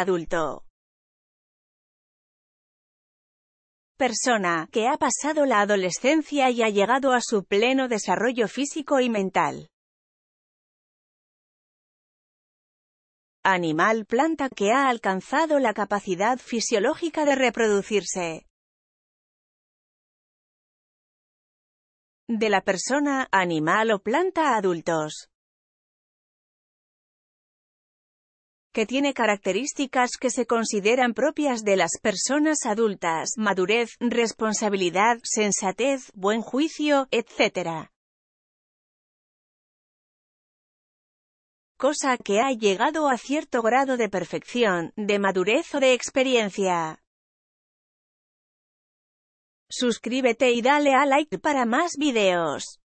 adulto. Persona que ha pasado la adolescencia y ha llegado a su pleno desarrollo físico y mental. Animal planta que ha alcanzado la capacidad fisiológica de reproducirse. De la persona, animal o planta adultos. que tiene características que se consideran propias de las personas adultas, madurez, responsabilidad, sensatez, buen juicio, etc. Cosa que ha llegado a cierto grado de perfección, de madurez o de experiencia. Suscríbete y dale a like para más videos.